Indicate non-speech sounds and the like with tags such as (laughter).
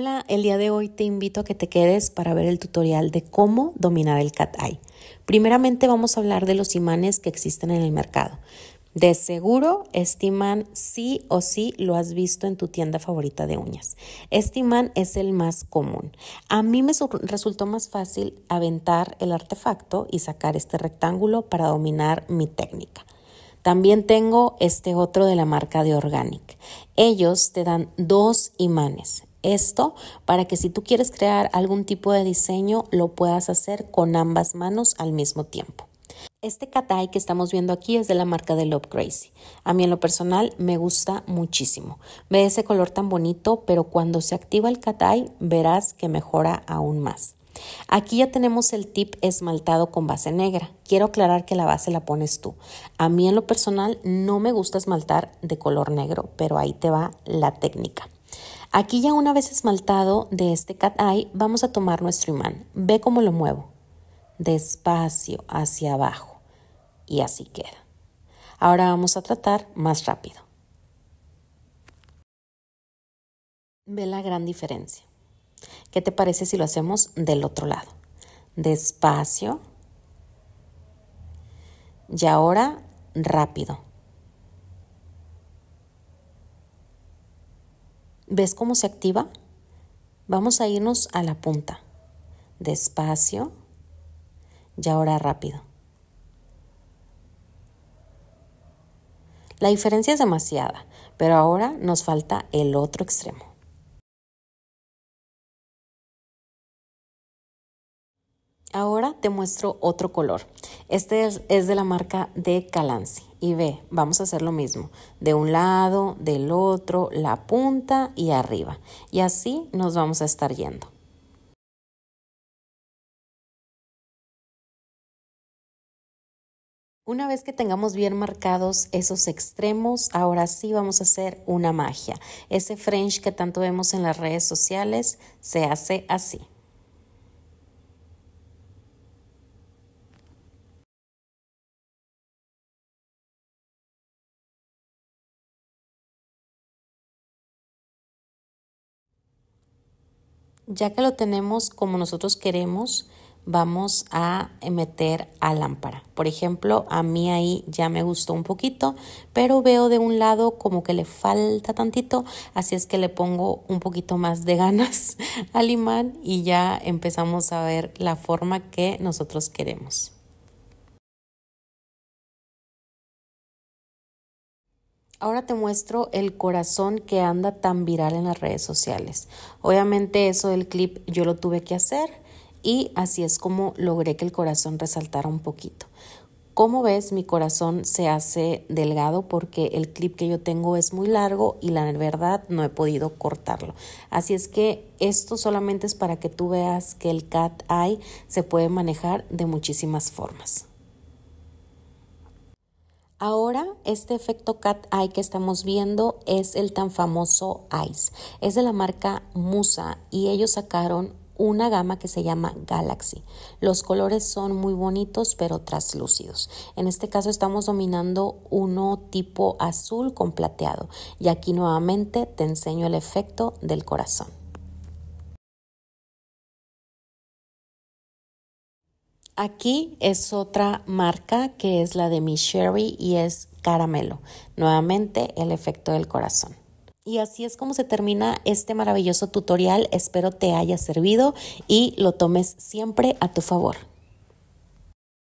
Hola, el día de hoy te invito a que te quedes para ver el tutorial de cómo dominar el cat eye. Primeramente vamos a hablar de los imanes que existen en el mercado. De seguro, este imán sí o sí lo has visto en tu tienda favorita de uñas. Este imán es el más común. A mí me resultó más fácil aventar el artefacto y sacar este rectángulo para dominar mi técnica. También tengo este otro de la marca de Organic. Ellos te dan dos imanes. Esto para que si tú quieres crear algún tipo de diseño lo puedas hacer con ambas manos al mismo tiempo. Este katai que estamos viendo aquí es de la marca de Love Crazy. A mí en lo personal me gusta muchísimo. Ve ese color tan bonito, pero cuando se activa el katai verás que mejora aún más. Aquí ya tenemos el tip esmaltado con base negra. Quiero aclarar que la base la pones tú. A mí en lo personal no me gusta esmaltar de color negro, pero ahí te va la técnica. Aquí ya una vez esmaltado de este cat eye, vamos a tomar nuestro imán. Ve cómo lo muevo. Despacio hacia abajo. Y así queda. Ahora vamos a tratar más rápido. Ve la gran diferencia. ¿Qué te parece si lo hacemos del otro lado? Despacio. Y ahora rápido. ¿Ves cómo se activa? Vamos a irnos a la punta. Despacio. Y ahora rápido. La diferencia es demasiada, pero ahora nos falta el otro extremo. Ahora te muestro otro color. Este es, de la marca de Calancy. Y ve, vamos a hacer lo mismo. De un lado, del otro, la punta y arriba. Y así nos vamos a estar yendo. Una vez que tengamos bien marcados esos extremos, ahora sí vamos a hacer una magia. Ese French que tanto vemos en las redes sociales se hace así. Ya que lo tenemos como nosotros queremos, vamos a meter a lámpara. Por ejemplo, a mí ahí ya me gustó un poquito, pero veo de un lado como que le falta tantito, así es que le pongo un poquito más de ganas (laughs) al imán y ya empezamos a ver la forma que nosotros queremos. Ahora te muestro el corazón que anda tan viral en las redes sociales. Obviamente eso del clip yo lo tuve que hacer y así es como logré que el corazón resaltara un poquito. Como ves, mi corazón se hace delgado porque el clip que yo tengo es muy largo y la verdad no he podido cortarlo. Así es que esto solamente es para que tú veas que el cat eye se puede manejar de muchísimas formas. Ahora, este efecto Cat Eye que estamos viendo es el tan famoso Ice. Es de la marca Musa y ellos sacaron una gama que se llama Galaxy. Los colores son muy bonitos pero traslúcidos. En este caso estamos dominando uno tipo azul con plateado y aquí nuevamente te enseño el efecto del corazón. Aquí es otra marca que es la de Miss Sherry y es caramelo. Nuevamente el efecto del corazón. Y así es como se termina este maravilloso tutorial. Espero te haya servido y lo tomes siempre a tu favor.